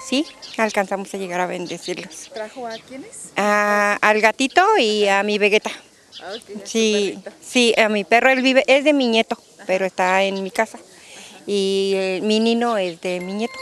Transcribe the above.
sí, alcanzamos a llegar a bendecirlos. ¿Trajo a quiénes? al gatito y a mi Vegeta. Ah, sí, sí, a mi perro, él vive, es de mi nieto, pero está en mi casa. Y eh, mi nino es de mi nieto.